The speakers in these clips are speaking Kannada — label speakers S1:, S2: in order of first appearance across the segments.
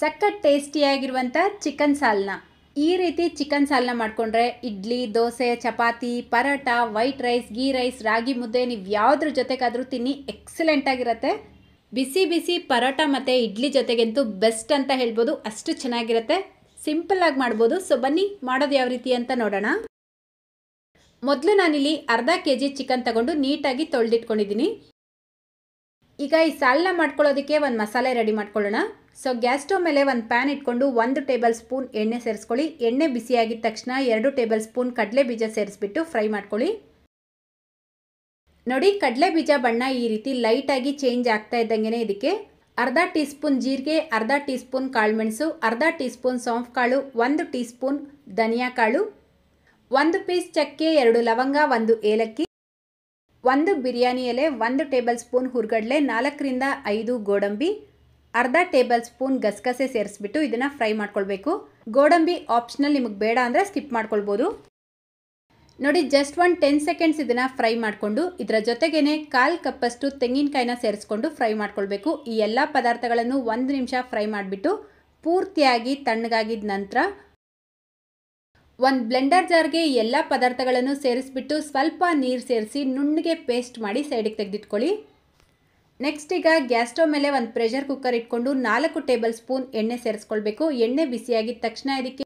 S1: ಸಖತ್ ಟೇಸ್ಟಿಯಾಗಿರುವಂಥ ಚಿಕನ್ ಸಾಲ್ನ ಈ ರೀತಿ ಚಿಕನ್ ಸಾಲ್ನ ಮಾಡಿಕೊಂಡ್ರೆ idli dosa chapati paratha white rice ghee rice ragi mudde ನೀವು ಯಾವುದ್ರ ಜೊತೆಗಾದರೂ ತಿನ್ನಿ ಆಗಿರುತ್ತೆ ಬಿಸಿ ಬಿಸಿ ಪರೋಟ ಮತ್ತು ಇಡ್ಲಿ ಜೊತೆಗಂತೂ ಬೆಸ್ಟ್ ಅಂತ ಹೇಳ್ಬೋದು ಅಷ್ಟು ಚೆನ್ನಾಗಿರುತ್ತೆ ಸಿಂಪಲ್ಲಾಗಿ ಮಾಡ್ಬೋದು ಸೊ ಬನ್ನಿ ಮಾಡೋದು ಯಾವ ರೀತಿ ಅಂತ ನೋಡೋಣ ಮೊದಲು ನಾನಿಲ್ಲಿ ಅರ್ಧ ಕೆ ಜಿ ಚಿಕನ್ ತಗೊಂಡು ನೀಟಾಗಿ ತೊಳೆದಿಟ್ಕೊಂಡಿದ್ದೀನಿ ಈಗ ಈ ಸಾಲನ್ನ ಮಾಡ್ಕೊಳ್ಳೋದಕ್ಕೆ ಒಂದು ಮಸಾಲೆ ರೆಡಿ ಮಾಡ್ಕೊಳ್ಳೋಣ ಸೊ ಗ್ಯಾಸ್ ಸ್ಟವ್ ಮೇಲೆ ಒಂದು ಪ್ಯಾನ್ ಇಟ್ಕೊಂಡು ಒಂದು ಟೇಬಲ್ ಸ್ಪೂನ್ ಎಣ್ಣೆ ಸೇರಿಸ್ಕೊಳ್ಳಿ ಎಣ್ಣೆ ಬಿಸಿಯಾಗಿದ ತಕ್ಷಣ ಎರಡು ಟೇಬಲ್ ಸ್ಪೂನ್ ಕಡಲೆ ಬೀಜ ಸೇರಿಸ್ಬಿಟ್ಟು ಫ್ರೈ ಮಾಡ್ಕೊಳ್ಳಿ ನೋಡಿ ಕಡಲೆ ಬೀಜ ಬಣ್ಣ ಈ ರೀತಿ ಲೈಟಾಗಿ ಚೇಂಜ್ ಆಗ್ತಾ ಇದ್ದಂಗೆ ಇದಕ್ಕೆ ಅರ್ಧ ಟೀ ಸ್ಪೂನ್ ಜೀರಿಗೆ ಅರ್ಧ ಟೀ ಸ್ಪೂನ್ ಕಾಳುಮೆಣಸು ಅರ್ಧ ಟೀ ಸ್ಪೂನ್ ಸೋಂಫ್ ಕಾಳು ಒಂದು ಟೀ ಸ್ಪೂನ್ ಧನಿಯಾ ಕಾಳು ಒಂದು ಪೀಸ್ ಚಕ್ಕೆ ಎರಡು ಲವಂಗ ಒಂದು ಏಲಕ್ಕಿ ಒಂದು ಬಿರಿಯಾನಿ ಎಲೆ ಒಂದು ಟೇಬಲ್ ಸ್ಪೂನ್ ಹುರ್ಗಡ್ಲೆ ನಾಲ್ಕರಿಂದ ಐದು ಗೋಡಂಬಿ ಅರ್ಧ ಟೇಬಲ್ ಸ್ಪೂನ್ ಗಸಗಸೆ ಸೇರಿಸ್ಬಿಟ್ಟು ಇದನ್ನು ಫ್ರೈ ಮಾಡ್ಕೊಳ್ಬೇಕು ಗೋಡಂಬಿ ಆಪ್ಷನಲ್ ನಿಮಗೆ ಬೇಡ ಅಂದರೆ ಸ್ಕಿಪ್ ಮಾಡ್ಕೊಳ್ಬೋದು ನೋಡಿ ಜಸ್ಟ್ ಒಂದು ಟೆನ್ ಸೆಕೆಂಡ್ಸ್ ಇದನ್ನು ಫ್ರೈ ಮಾಡಿಕೊಂಡು ಇದರ ಜೊತೆಗೇನೆ ಕಾಲು ಕಪ್ಪಷ್ಟು ತೆಂಗಿನಕಾಯಿನ ಸೇರಿಸ್ಕೊಂಡು ಫ್ರೈ ಮಾಡ್ಕೊಳ್ಬೇಕು ಈ ಎಲ್ಲ ಪದಾರ್ಥಗಳನ್ನು ಒಂದು ನಿಮಿಷ ಫ್ರೈ ಮಾಡಿಬಿಟ್ಟು ಪೂರ್ತಿಯಾಗಿ ತಣ್ಣಗಾಗಿದ ನಂತರ ಒಂದು ಬ್ಲೆಂಡರ್ ಜಾರ್ಗೆ ಎಲ್ಲ ಪದಾರ್ಥಗಳನ್ನು ಸೇರಿಸ್ಬಿಟ್ಟು ಸ್ವಲ್ಪ ನೀರು ಸೇರಿಸಿ ನುಣ್ಣಗೆ ಪೇಸ್ಟ್ ಮಾಡಿ ಸೈಡಿಗೆ ತೆಗೆದಿಟ್ಕೊಳ್ಳಿ ನೆಕ್ಸ್ಟ್ ಈಗ ಗ್ಯಾಸ್ ಸ್ಟವ್ ಮೇಲೆ ಒಂದು ಪ್ರೆಷರ್ ಕುಕ್ಕರ್ ಇಟ್ಕೊಂಡು ನಾಲ್ಕು ಟೇಬಲ್ ಸ್ಪೂನ್ ಎಣ್ಣೆ ಸೇರಿಸ್ಕೊಳ್ಬೇಕು ಎಣ್ಣೆ ಬಿಸಿಯಾಗಿದ್ದ ತಕ್ಷಣ ಇದಕ್ಕೆ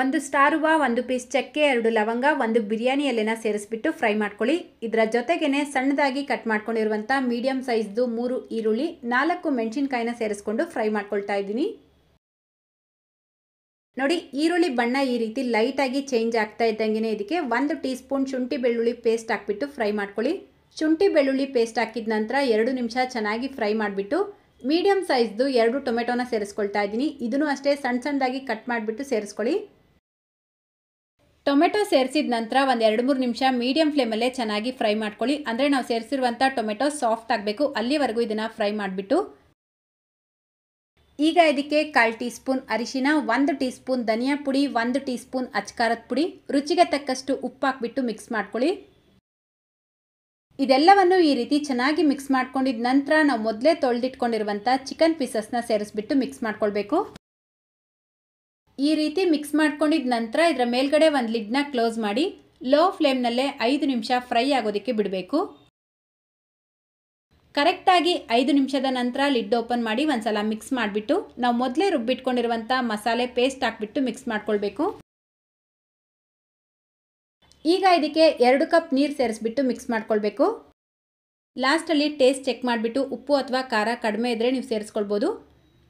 S1: ಒಂದು ಸ್ಟಾರ್ ಒಂದು ಪೀಸ್ ಚಕ್ಕೆ ಎರಡು ಲವಂಗ ಒಂದು ಬಿರಿಯಾನಿ ಎಲೆನ ಸೇರಿಸ್ಬಿಟ್ಟು ಫ್ರೈ ಮಾಡ್ಕೊಳ್ಳಿ ಇದರ ಜೊತೆಗೇನೆ ಸಣ್ಣದಾಗಿ ಕಟ್ ಮಾಡ್ಕೊಂಡಿರುವಂಥ ಮೀಡಿಯಂ ಸೈಜ್ದು ಮೂರು ಈರುಳ್ಳಿ ನಾಲ್ಕು ಮೆಣಸಿನ್ಕಾಯಿನ ಸೇರಿಸ್ಕೊಂಡು ಫ್ರೈ ಮಾಡ್ಕೊಳ್ತಾ ಇದ್ದೀನಿ ನೋಡಿ ಈರುಳ್ಳಿ ಬಣ್ಣ ಈ ರೀತಿ ಲೈಟಾಗಿ ಚೇಂಜ್ ಆಗ್ತಾ ಇದ್ದಂಗೆ ಇದಕ್ಕೆ ಒಂದು ಟೀ ಸ್ಪೂನ್ ಶುಂಠಿ ಬೆಳ್ಳುಳ್ಳಿ ಪೇಸ್ಟ್ ಹಾಕ್ಬಿಟ್ಟು ಫ್ರೈ ಮಾಡ್ಕೊಳ್ಳಿ ಶುಂಠಿ ಬೆಳ್ಳುಳ್ಳಿ ಪೇಸ್ಟ್ ಹಾಕಿದ ನಂತರ ಎರಡು ನಿಮಿಷ ಚೆನ್ನಾಗಿ ಫ್ರೈ ಮಾಡಿಬಿಟ್ಟು ಮೀಡಿಯಮ್ ಸೈಜ್ದು ಎರಡು ಟೊಮೆಟೊನ ಸೇರಿಸ್ಕೊಳ್ತಾ ಇದ್ದೀನಿ ಇದನ್ನು ಅಷ್ಟೇ ಸಣ್ಣ ಸಣ್ಣದಾಗಿ ಕಟ್ ಮಾಡಿಬಿಟ್ಟು ಸೇರಿಸ್ಕೊಳ್ಳಿ ಟೊಮೆಟೊ ಸೇರಿಸಿದ ನಂತರ ಒಂದು ಎರಡು ಮೂರು ನಿಮಿಷ ಮೀಡಿಯಂ ಫ್ಲೇಮಲ್ಲೇ ಚೆನ್ನಾಗಿ ಫ್ರೈ ಮಾಡ್ಕೊಳ್ಳಿ ಅಂದರೆ ನಾವು ಸೇರಿಸಿರುವಂಥ ಟೊಮೆಟೊ ಸಾಫ್ಟ್ ಆಗಬೇಕು ಅಲ್ಲಿವರೆಗೂ ಇದನ್ನು ಫ್ರೈ ಮಾಡಿಬಿಟ್ಟು ಈಗ ಇದಕ್ಕೆ ಕಾಲು ಟೀ ಸ್ಪೂನ್ ಅರಿಶಿನ ಒಂದು ಟೀ ಸ್ಪೂನ್ ಧನಿಯಾ ಪುಡಿ ಒಂದು ಟೀ ಸ್ಪೂನ್ ಅಚ್ಕಾರದ ಪುಡಿ ರುಚಿಗೆ ತಕ್ಕಷ್ಟು ಉಪ್ಪು ಹಾಕ್ಬಿಟ್ಟು ಮಿಕ್ಸ್ ಮಾಡ್ಕೊಳ್ಳಿ ಇದೆಲ್ಲವನ್ನು ಈ ರೀತಿ ಚೆನ್ನಾಗಿ ಮಿಕ್ಸ್ ಮಾಡ್ಕೊಂಡಿದ ನಂತರ ನಾವು ಮೊದಲೇ ತೊಳೆದಿಟ್ಕೊಂಡಿರುವಂಥ ಚಿಕನ್ ಪೀಸಸ್ನ ಸೇರಿಸ್ಬಿಟ್ಟು ಮಿಕ್ಸ್ ಮಾಡ್ಕೊಳ್ಬೇಕು ಈ ರೀತಿ ಮಿಕ್ಸ್ ಮಾಡ್ಕೊಂಡಿದ ನಂತರ ಇದರ ಮೇಲ್ಗಡೆ ಒಂದು ಲಿಡ್ನ ಕ್ಲೋಸ್ ಮಾಡಿ ಲೋ ಫ್ಲೇಮ್ನಲ್ಲೇ ಐದು ನಿಮಿಷ ಫ್ರೈ ಆಗೋದಕ್ಕೆ ಬಿಡಬೇಕು ಕರೆಕ್ಟಾಗಿ ಐದು ನಿಮಿಷದ ನಂತರ ಲಿಡ್ ಓಪನ್ ಮಾಡಿ ಒಂದ್ಸಲ ಮಿಕ್ಸ್ ಮಾಡಿಬಿಟ್ಟು ನಾವು ಮೊದಲೇ ರುಬ್ಬಿಟ್ಕೊಂಡಿರುವಂಥ ಮಸಾಲೆ ಪೇಸ್ಟ್ ಹಾಕ್ಬಿಟ್ಟು ಮಿಕ್ಸ್ ಮಾಡ್ಕೊಳ್ಬೇಕು ಈಗ ಇದಕ್ಕೆ ಎರಡು ಕಪ್ ನೀರು ಸೇರಿಸ್ಬಿಟ್ಟು ಮಿಕ್ಸ್ ಮಾಡ್ಕೊಳ್ಬೇಕು ಲಾಸ್ಟಲ್ಲಿ ಟೇಸ್ಟ್ ಚೆಕ್ ಮಾಡಿಬಿಟ್ಟು ಉಪ್ಪು ಅಥವಾ ಖಾರ ಕಡಿಮೆ ಇದ್ದರೆ ನೀವು ಸೇರಿಸ್ಕೊಳ್ಬೋದು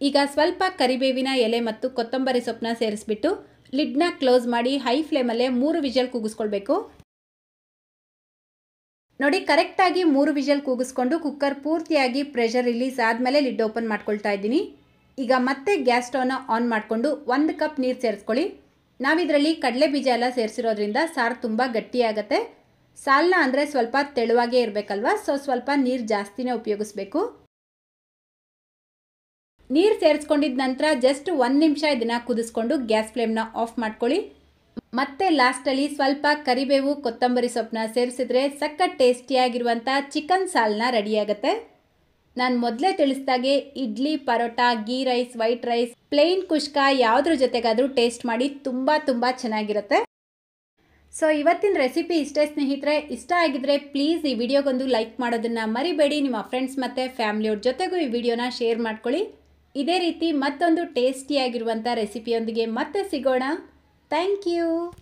S1: ಈಗ ಸ್ವಲ್ಪ ಕರಿಬೇವಿನ ಎಲೆ ಮತ್ತು ಕೊತ್ತಂಬರಿ ಸೊಪ್ಪನ್ನ ಸೇರಿಸ್ಬಿಟ್ಟು ಲಿಡ್ನ ಕ್ಲೋಸ್ ಮಾಡಿ ಹೈ ಫ್ಲೇಮಲ್ಲೇ ಮೂರು ವಿಜಲ್ ಕೂಗಿಸ್ಕೊಳ್ಬೇಕು ನೋಡಿ ಕರೆಕ್ಟಾಗಿ ಮೂರು ವಿಷಲ್ ಕೂಗಿಸ್ಕೊಂಡು ಕುಕ್ಕರ್ ಪೂರ್ತಿಯಾಗಿ ಪ್ರೆಷರ್ ರಿಲೀಸ್ ಆದಮೇಲೆ ಲಿಡ್ ಓಪನ್ ಮಾಡ್ಕೊಳ್ತಾ ಇದ್ದೀನಿ ಈಗ ಮತ್ತೆ ಗ್ಯಾಸ್ ಸ್ಟೌವ್ನ ಆನ್ ಮಾಡಿಕೊಂಡು ಒಂದು ಕಪ್ ನೀರು ಸೇರಿಸ್ಕೊಳ್ಳಿ ನಾವಿದರಲ್ಲಿ ಕಡಲೆ ಬೀಜ ಎಲ್ಲ ಸೇರಿಸಿರೋದ್ರಿಂದ ಸಾರು ತುಂಬ ಗಟ್ಟಿಯಾಗತ್ತೆ ಸಾಲ್ನ ಅಂದರೆ ಸ್ವಲ್ಪ ತೆಳುವಾಗೇ ಇರಬೇಕಲ್ವಾ ಸೊ ಸ್ವಲ್ಪ ನೀರು ಜಾಸ್ತಿನೇ ಉಪಯೋಗಿಸ್ಬೇಕು ನೀರು ಸೇರಿಸ್ಕೊಂಡಿದ್ದ ನಂತರ ಜಸ್ಟ್ ಒಂದು ನಿಮಿಷ ಇದನ್ನು ಕುದಿಸ್ಕೊಂಡು ಗ್ಯಾಸ್ ಫ್ಲೇಮ್ನ ಆಫ್ ಮಾಡ್ಕೊಳ್ಳಿ ಮತ್ತೆ ಲಾಸ್ಟಲ್ಲಿ ಸ್ವಲ್ಪ ಕರಿಬೇವು ಕೊತ್ತಂಬರಿ ಸೊಪ್ಪನ್ನ ಸೇರಿಸಿದ್ರೆ ಸಖತ್ ಟೇಸ್ಟಿಯಾಗಿರುವಂಥ ಚಿಕನ್ ಸಾಲ್ನ ರೆಡಿಯಾಗುತ್ತೆ ನಾನು ಮೊದಲೇ ತಿಳಿಸ್ದಾಗೆ idli paratha ghee rice white rice plain kushka ಯಾವುದ್ರ ಜೊತೆಗಾದರೂ ಟೇಸ್ಟ್ ಮಾಡಿ ತುಂಬ ತುಂಬ ಚೆನ್ನಾಗಿರುತ್ತೆ ಸೊ ಇವತ್ತಿನ ರೆಸಿಪಿ ಇಷ್ಟೇ ಸ್ನೇಹಿತರೆ ಇಷ್ಟ ಆಗಿದ್ರೆ ಪ್ಲೀಸ್ ಈ ವಿಡಿಯೋಗೊಂದು ಲೈಕ್ ಮಾಡೋದನ್ನು ಮರಿಬೇಡಿ ನಿಮ್ಮ ಫ್ರೆಂಡ್ಸ್ ಮತ್ತು ಫ್ಯಾಮಿಲಿಯವ್ರ ಜೊತೆಗೂ ಈ ವಿಡಿಯೋನ ಶೇರ್ ಮಾಡ್ಕೊಳ್ಳಿ ಇದೇ ರೀತಿ ಮತ್ತೊಂದು ಟೇಸ್ಟಿಯಾಗಿರುವಂಥ ರೆಸಿಪಿಯೊಂದಿಗೆ ಮತ್ತೆ ಸಿಗೋಣ Thank you.